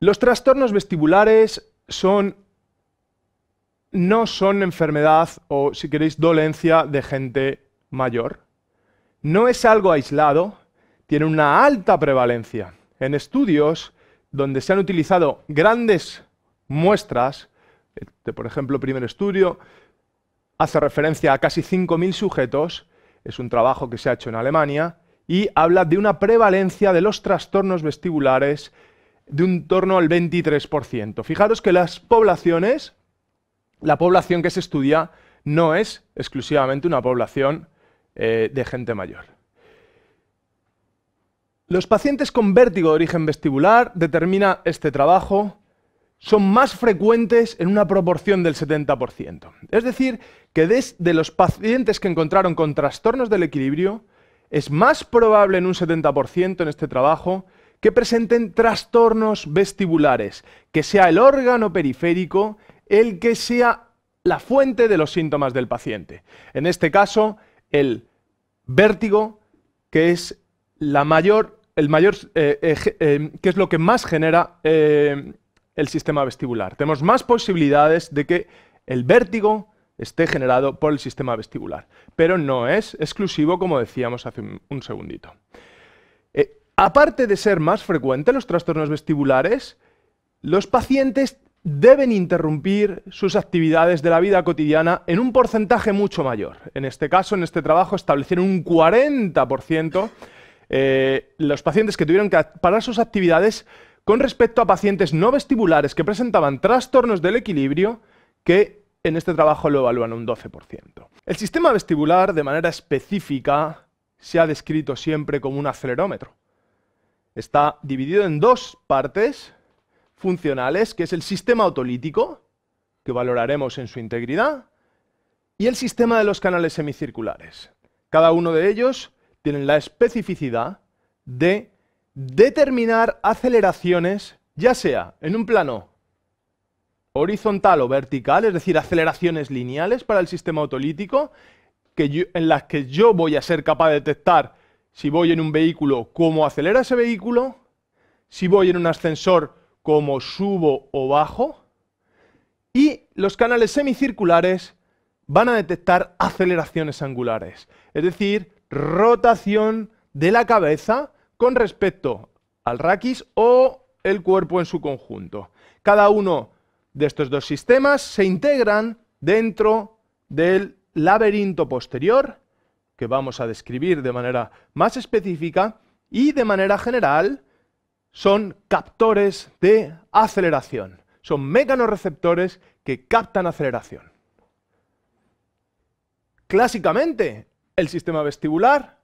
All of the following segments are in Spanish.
Los trastornos vestibulares son no son enfermedad o, si queréis, dolencia de gente mayor. No es algo aislado, tiene una alta prevalencia. En estudios donde se han utilizado grandes muestras, por ejemplo, primer estudio hace referencia a casi 5.000 sujetos, es un trabajo que se ha hecho en Alemania, y habla de una prevalencia de los trastornos vestibulares de un torno al 23%. Fijaros que las poblaciones, la población que se estudia no es exclusivamente una población eh, de gente mayor. Los pacientes con vértigo de origen vestibular, determina este trabajo, son más frecuentes en una proporción del 70%. Es decir, que de los pacientes que encontraron con trastornos del equilibrio, es más probable en un 70% en este trabajo que presenten trastornos vestibulares, que sea el órgano periférico el que sea la fuente de los síntomas del paciente. En este caso, el vértigo, que es la mayor, el mayor, eh, eh, eh, que es lo que más genera el sistema vestibular. Tenemos más posibilidades de que el vértigo esté generado por el sistema vestibular, pero no es exclusivo, como decíamos hace un, segundito. Aparte de ser más frecuentes los trastornos vestibulares, los pacientes deben interrumpir sus actividades de la vida cotidiana en un porcentaje mucho mayor. En este caso, en este trabajo, establecieron un 40% eh, los pacientes que tuvieron que parar sus actividades con respecto a pacientes no vestibulares que presentaban trastornos del equilibrio, que en este trabajo lo evalúan un 12%. El sistema vestibular, de manera específica, se ha descrito siempre como un acelerómetro está dividido en dos partes funcionales, que es el sistema autolítico, que valoraremos en su integridad, y el sistema de los canales semicirculares. Cada uno de ellos tiene la especificidad de determinar aceleraciones, ya sea en un plano horizontal o vertical, es decir, aceleraciones lineales para el sistema autolítico, en las que yo voy a ser capaz de detectar si voy en un vehículo, cómo acelera ese vehículo, si voy en un ascensor, cómo subo o bajo, y los canales semicirculares van a detectar aceleraciones angulares, es decir, rotación de la cabeza con respecto al raquis o el cuerpo en su conjunto. Cada uno de estos dos sistemas se integran dentro del laberinto posterior que vamos a describir de manera más específica y de manera general son captores de aceleración. Son mecanorreceptores que captan aceleración. Clásicamente, el sistema vestibular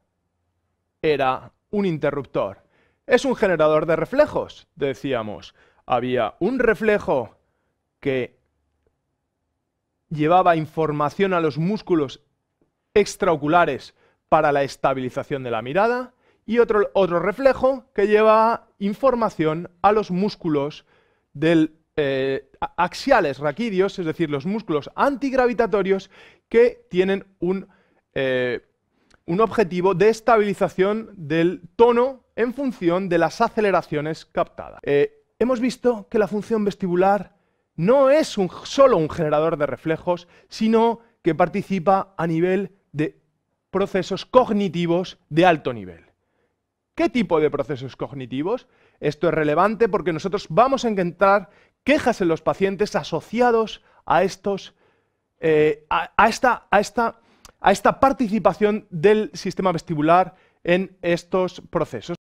era un interruptor. Es un generador de reflejos, decíamos. Había un reflejo que llevaba información a los músculos extraoculares para la estabilización de la mirada y otro, otro reflejo que lleva información a los músculos eh, axiales raquídeos, es decir, los músculos antigravitatorios que tienen un, eh, un objetivo de estabilización del tono en función de las aceleraciones captadas. Eh, hemos visto que la función vestibular no es solo un generador de reflejos, sino que participa a nivel de procesos cognitivos de alto nivel. ¿Qué tipo de procesos cognitivos? Esto es relevante porque nosotros vamos a encontrar quejas en los pacientes asociados a estos, eh, a, esta, a, esta, a esta participación del sistema vestibular en estos procesos.